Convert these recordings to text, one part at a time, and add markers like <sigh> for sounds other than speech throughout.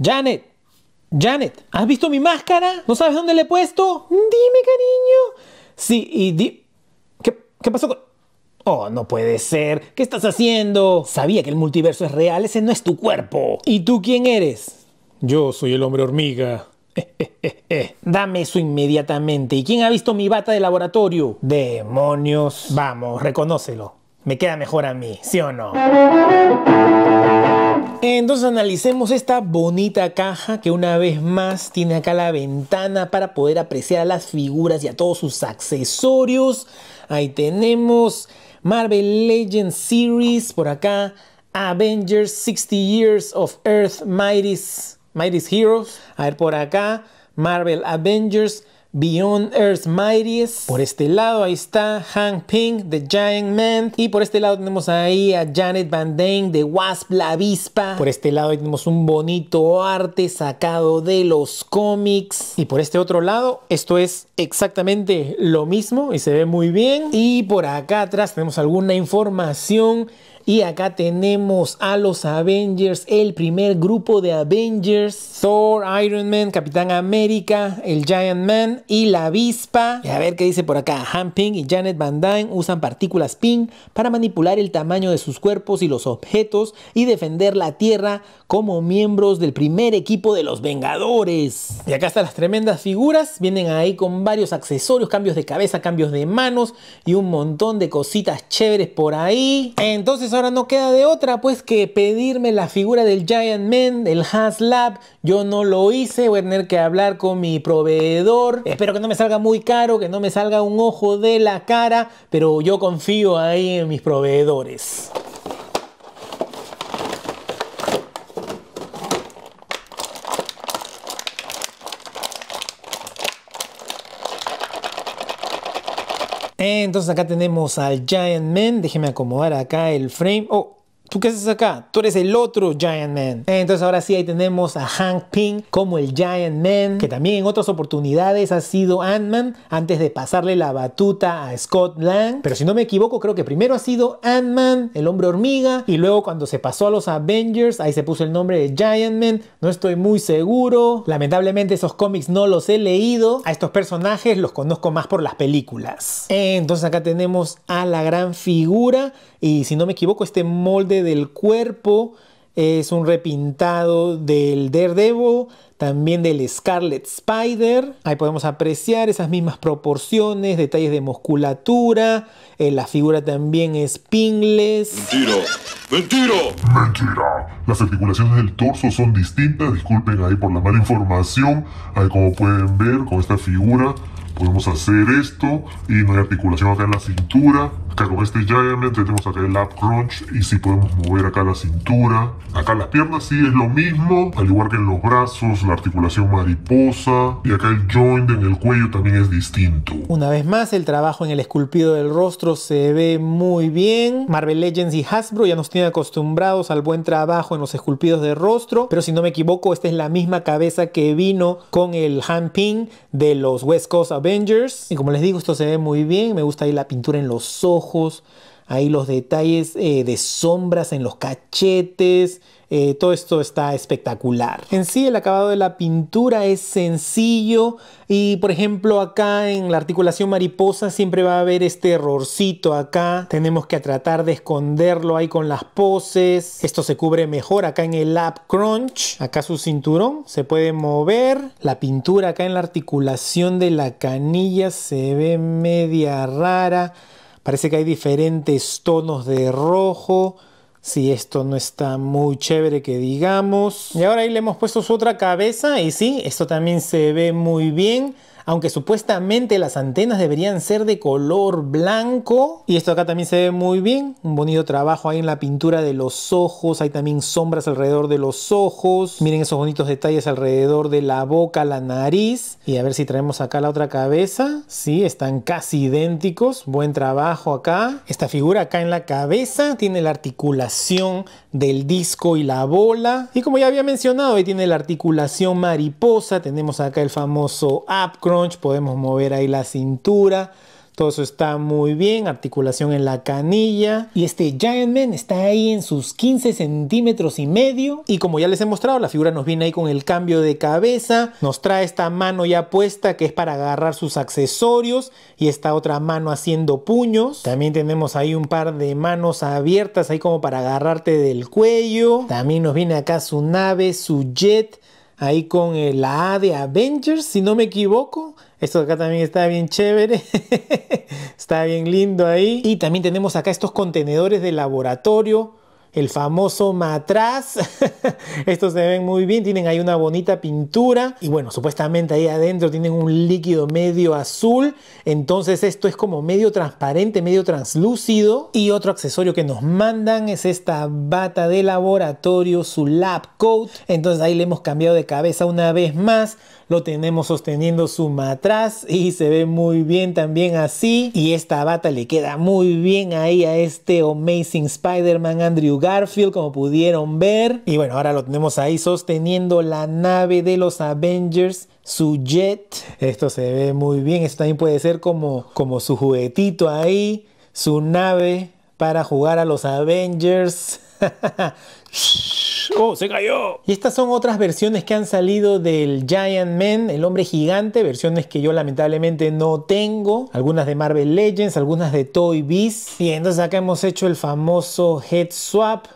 Janet, Janet, ¿has visto mi máscara? ¿No sabes dónde le he puesto? Dime, cariño. Sí, y di... ¿Qué, pasó con...? Oh, no puede ser. ¿Qué estás haciendo? Sabía que el multiverso es real, ese no es tu cuerpo. ¿Y tú quién eres? Yo soy el hombre hormiga. <laughs> Dame eso inmediatamente. ¿Y quién ha visto mi bata de laboratorio? Demonios. Vamos, reconócelo me queda mejor a mí, ¿sí o no? Entonces analicemos esta bonita caja que una vez más tiene acá la ventana para poder apreciar a las figuras y a todos sus accesorios. Ahí tenemos Marvel Legends Series por acá, Avengers 60 Years of Earth Mightiest Heroes. A ver por acá, Marvel Avengers Beyond Earth Mightiest. Por este lado ahí está Hank Pink the Giant Man. Y por este lado tenemos ahí a Janet Van Dyne the Wasp la Avispa. Por este lado ahí tenemos un bonito arte sacado de los cómics. Y por este otro lado esto es exactamente lo mismo y se ve muy bien. Y por acá atrás tenemos alguna información y acá tenemos a los Avengers, el primer grupo de Avengers, Thor, Iron Man, Capitán América, el Giant Man y la avispa. Y a ver qué dice por acá. Han Ping y Janet Van Dyne usan partículas ping para manipular el tamaño de sus cuerpos y los objetos y defender la Tierra como miembros del primer equipo de los Vengadores. Y acá están las tremendas figuras. Vienen ahí con varios accesorios, cambios de cabeza, cambios de manos y un montón de cositas chéveres por ahí. Entonces ahora no queda de otra pues que pedirme la figura del Giant Man, el Haslab. Yo no lo hice, voy a tener que hablar con mi proveedor. Espero que no me salga muy caro, que no me salga un ojo de la cara, pero yo confío ahí en mis proveedores. Entonces acá tenemos al Giant Man. Déjeme acomodar acá el frame. Oh, ¿Tú qué haces acá? Tú eres el otro Giant Man. Entonces ahora sí, ahí tenemos a Hank Pym como el Giant Man, que también en otras oportunidades ha sido Ant-Man antes de pasarle la batuta a Scott Lang. Pero si no me equivoco, creo que primero ha sido Ant-Man, el hombre hormiga, y luego cuando se pasó a los Avengers, ahí se puso el nombre de Giant Man. No estoy muy seguro. Lamentablemente esos cómics no los he leído. A estos personajes los conozco más por las películas. Entonces acá tenemos a la gran figura y si no me equivoco, este molde del cuerpo es un repintado del Daredevil, también del Scarlet Spider. Ahí podemos apreciar esas mismas proporciones, detalles de musculatura. Eh, la figura también es pingles. ¡Mentira! ¡Mentira! ¡Mentira! Las articulaciones del torso son distintas. Disculpen ahí por la mala información. Ahí como pueden ver con esta figura podemos hacer esto y no hay articulación acá en la cintura. Acá con este Giant tenemos acá el lap crunch y si podemos mover acá la cintura. Acá las piernas sí es lo mismo, al igual que en los brazos, la articulación mariposa y acá el joint en el cuello también es distinto. Una vez más, el trabajo en el esculpido del rostro se ve muy bien. Marvel Legends y Hasbro ya nos tienen acostumbrados al buen trabajo en los esculpidos de rostro, pero si no me equivoco, esta es la misma cabeza que vino con el hand ping de los West Coast Avengers. Y como les digo, esto se ve muy bien, me gusta ahí la pintura en los ojos ahí los detalles eh, de sombras en los cachetes, eh, todo esto está espectacular. En sí el acabado de la pintura es sencillo y por ejemplo acá en la articulación mariposa siempre va a haber este errorcito acá. Tenemos que tratar de esconderlo ahí con las poses. Esto se cubre mejor acá en el lap crunch. Acá su cinturón se puede mover. La pintura acá en la articulación de la canilla se ve media rara. Parece que hay diferentes tonos de rojo. Si esto no está muy chévere que digamos. Y ahora ahí le hemos puesto su otra cabeza y sí, esto también se ve muy bien aunque supuestamente las antenas deberían ser de color blanco. Y esto acá también se ve muy bien, un bonito trabajo ahí en la pintura de los ojos, hay también sombras alrededor de los ojos. Miren esos bonitos detalles alrededor de la boca, la nariz. Y a ver si traemos acá la otra cabeza. Sí, están casi idénticos, buen trabajo acá. Esta figura acá en la cabeza tiene la articulación del disco y la bola. Y como ya había mencionado, ahí tiene la articulación mariposa, tenemos acá el famoso Apcron podemos mover ahí la cintura. Todo eso está muy bien, articulación en la canilla. Y este Giant Man está ahí en sus 15 centímetros y medio. Y como ya les he mostrado, la figura nos viene ahí con el cambio de cabeza. Nos trae esta mano ya puesta que es para agarrar sus accesorios. Y esta otra mano haciendo puños. También tenemos ahí un par de manos abiertas ahí como para agarrarte del cuello. También nos viene acá su nave, su jet ahí con la A de Avengers, si no me equivoco. Esto acá también está bien chévere, <laughs> está bien lindo ahí. Y también tenemos acá estos contenedores de laboratorio el famoso matraz. <laughs> Estos se ven muy bien, tienen ahí una bonita pintura y bueno, supuestamente ahí adentro tienen un líquido medio azul, entonces esto es como medio transparente, medio translúcido y otro accesorio que nos mandan es esta bata de laboratorio, su lab coat, entonces ahí le hemos cambiado de cabeza una vez más lo tenemos sosteniendo su matraz y se ve muy bien también así. Y esta bata le queda muy bien ahí a este Amazing Spider-Man Andrew Garfield, como pudieron ver. Y bueno, ahora lo tenemos ahí sosteniendo la nave de los Avengers su jet. Esto se ve muy bien. Esto también puede ser como, como su juguetito ahí, su nave para jugar a los Avengers. <laughs> ¡Oh, se cayó! Y estas son otras versiones que han salido del Giant Man, el hombre gigante, versiones que yo lamentablemente no tengo. Algunas de Marvel Legends, algunas de Toy Biz. Y entonces acá hemos hecho el famoso head swap.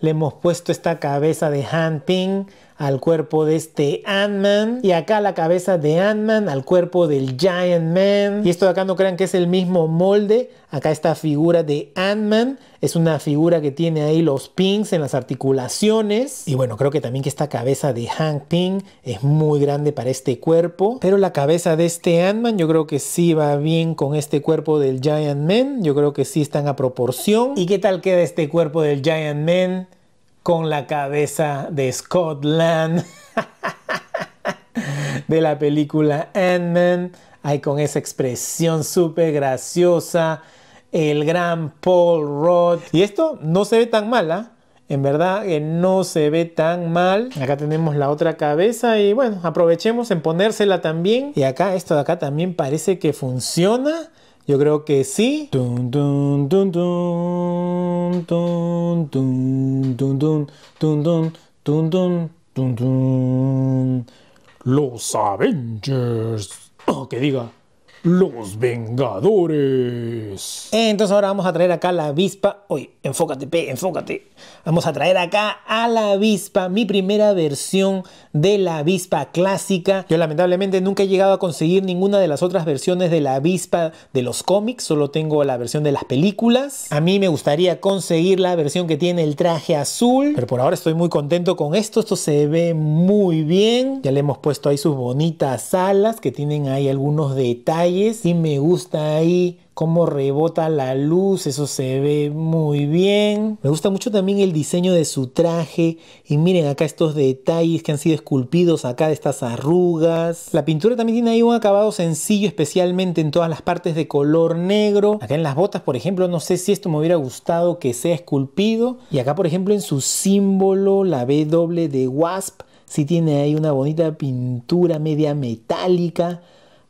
Le hemos puesto esta cabeza de Han Ping al cuerpo de este Ant-Man. Y acá la cabeza de Ant-Man al cuerpo del Giant Man. Y esto de acá no crean que es el mismo molde. Acá esta figura de Ant-Man es una figura que tiene ahí los pins en las articulaciones. Y bueno, creo que también que esta cabeza de Hank Ping es muy grande para este cuerpo. Pero la cabeza de este Ant-Man yo creo que sí va bien con este cuerpo del Giant Man. Yo creo que sí están a proporción. ¿Y qué tal queda este cuerpo del Giant Man? con la cabeza de Scotland <laughs> de la película Ant-Man. con esa expresión súper graciosa. El gran Paul Rudd. Y esto no se ve tan mal, ¿ah? En verdad que no se ve tan mal. Acá tenemos la otra cabeza y bueno, aprovechemos en ponérsela también. Y acá, esto de acá también parece que funciona. Yo creo que sí. Los Avengers. Oh, que diga. Los Vengadores. Entonces ahora vamos a traer acá a la avispa. Oye, enfócate, P, enfócate. Vamos a traer acá a la avispa, mi primera versión de la avispa clásica. Yo lamentablemente nunca he llegado a conseguir ninguna de las otras versiones de la avispa de los cómics. Solo tengo la versión de las películas. A mí me gustaría conseguir la versión que tiene el traje azul. Pero por ahora estoy muy contento con esto. Esto se ve muy bien. Ya le hemos puesto ahí sus bonitas alas que tienen ahí algunos detalles y me gusta ahí cómo rebota la luz, eso se ve muy bien. Me gusta mucho también el diseño de su traje. Y miren acá estos detalles que han sido esculpidos acá de estas arrugas. La pintura también tiene ahí un acabado sencillo, especialmente en todas las partes de color negro. Acá en las botas, por ejemplo, no sé si esto me hubiera gustado que sea esculpido. Y acá, por ejemplo, en su símbolo, la B doble de Wasp, sí tiene ahí una bonita pintura media metálica.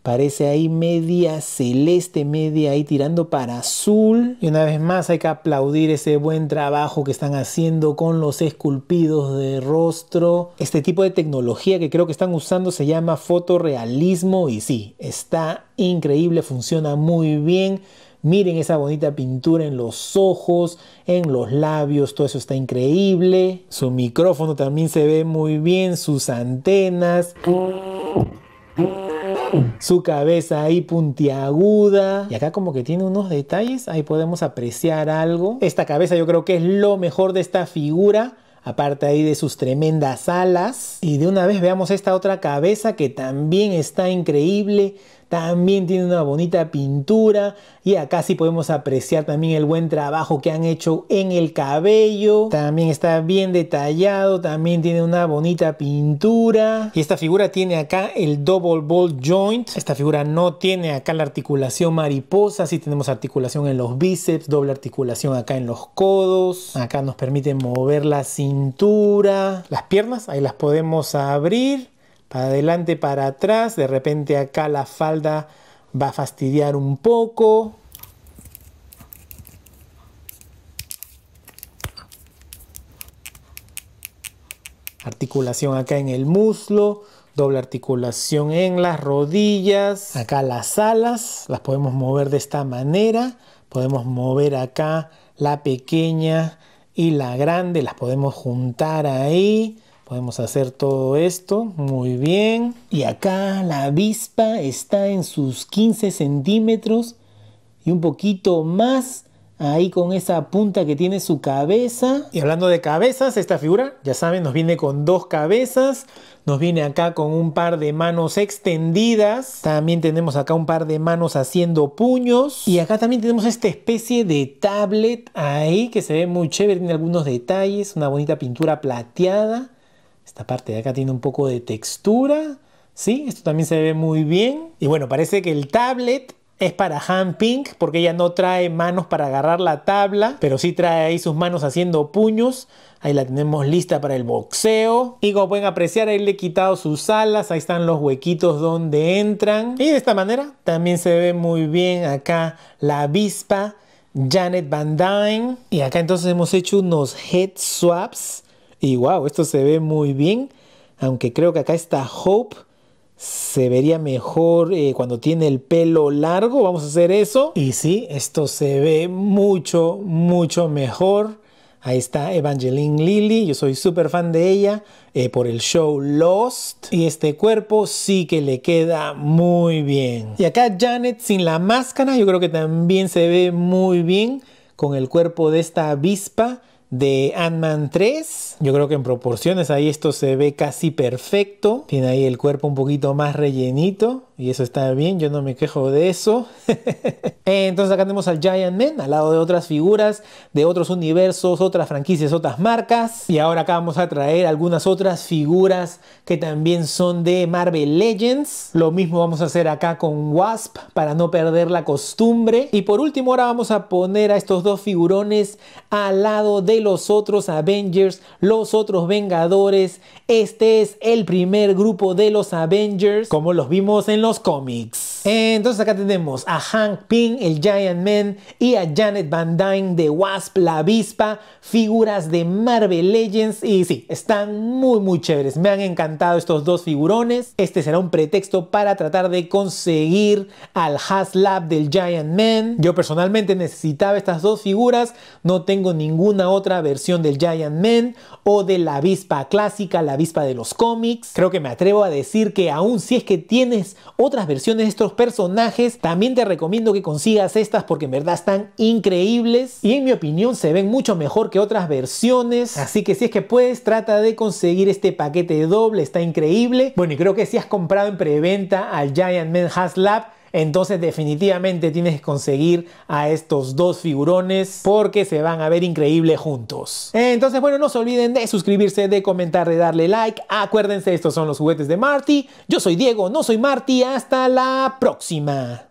Parece ahí media celeste, media ahí tirando para azul. Y una vez más hay que aplaudir ese buen trabajo que están haciendo con los esculpidos de rostro. Este tipo de tecnología que creo que están usando se llama fotorealismo y sí, está increíble, funciona muy bien. Miren esa bonita pintura en los ojos, en los labios, todo eso está increíble. Su micrófono también se ve muy bien, sus antenas. <laughs> su cabeza ahí puntiaguda. Y acá como que tiene unos detalles, ahí podemos apreciar algo. Esta cabeza yo creo que es lo mejor de esta figura aparte ahí de sus tremendas alas. Y de una vez veamos esta otra cabeza que también está increíble, también tiene una bonita pintura y acá sí podemos apreciar también el buen trabajo que han hecho en el cabello, también está bien detallado, también tiene una bonita pintura y esta figura tiene acá el double bolt joint, esta figura no tiene acá la articulación mariposa, sí tenemos articulación en los bíceps, doble articulación acá en los codos, acá nos permite moverla sin cintura, las piernas, ahí las podemos abrir para adelante, para atrás, de repente acá la falda va a fastidiar un poco. Articulación acá en el muslo, doble articulación en las rodillas, acá las alas, las podemos mover de esta manera, podemos mover acá la pequeña y la grande las podemos juntar ahí. Podemos hacer todo esto, muy bien. Y acá la avispa está en sus 15 centímetros y un poquito más ahí con esa punta que tiene su cabeza. Y hablando de cabezas, esta figura, ya saben, nos viene con dos cabezas, nos viene acá con un par de manos extendidas, también tenemos acá un par de manos haciendo puños y acá también tenemos esta especie de tablet ahí que se ve muy chévere, tiene algunos detalles, una bonita pintura plateada. Esta parte de acá tiene un poco de textura. ¿Sí? Esto también se ve muy bien. Y bueno, parece que el tablet es para Han Pink, porque ella no trae manos para agarrar la tabla, pero sí trae ahí sus manos haciendo puños. Ahí la tenemos lista para el boxeo. Y como pueden apreciar, ahí le he quitado sus alas. Ahí están los huequitos donde entran. Y de esta manera también se ve muy bien acá la avispa Janet Van Dyne. Y acá entonces hemos hecho unos head swaps. Y wow, esto se ve muy bien. Aunque creo que acá está Hope se vería mejor eh, cuando tiene el pelo largo. Vamos a hacer eso. Y sí, esto se ve mucho, mucho mejor. Ahí está Evangeline Lilly, yo soy súper fan de ella eh, por el show Lost. Y este cuerpo sí que le queda muy bien. Y acá Janet sin la máscara, yo creo que también se ve muy bien con el cuerpo de esta avispa de Ant-Man 3. Yo creo que en proporciones ahí esto se ve casi perfecto. Tiene ahí el cuerpo un poquito más rellenito y eso está bien, yo no me quejo de eso. <laughs> Entonces acá tenemos al Giant Man al lado de otras figuras, de otros universos, otras franquicias, otras marcas. Y ahora acá vamos a traer algunas otras figuras que también son de Marvel Legends. Lo mismo vamos a hacer acá con Wasp para no perder la costumbre. Y por último ahora vamos a poner a estos dos figurones al lado de los otros Avengers, los otros Vengadores. Este es el primer grupo de los Avengers, como los vimos en los los cómics. Entonces acá tenemos a Hank Pym, el Giant Man, y a Janet Van Dyne de Wasp, la avispa, figuras de Marvel Legends y sí, están muy muy chéveres. Me han encantado estos dos figurones. Este será un pretexto para tratar de conseguir al Haslab del Giant Man. Yo personalmente necesitaba estas dos figuras, no tengo ninguna otra versión del Giant Man o de la avispa clásica, la avispa de los cómics. Creo que me atrevo a decir que aún si es que tienes otras versiones de estos personajes. También te recomiendo que consigas estas porque en verdad están increíbles y en mi opinión se ven mucho mejor que otras versiones. Así que si es que puedes, trata de conseguir este paquete doble, está increíble. Bueno, y creo que si has comprado en preventa al Giant Man Has Lab, entonces definitivamente tienes que conseguir a estos dos figurones porque se van a ver increíbles juntos. Entonces, bueno, no se olviden de suscribirse, de comentar, de darle like. Acuérdense, estos son los juguetes de Marty. Yo soy Diego, no soy Marty. Hasta la próxima.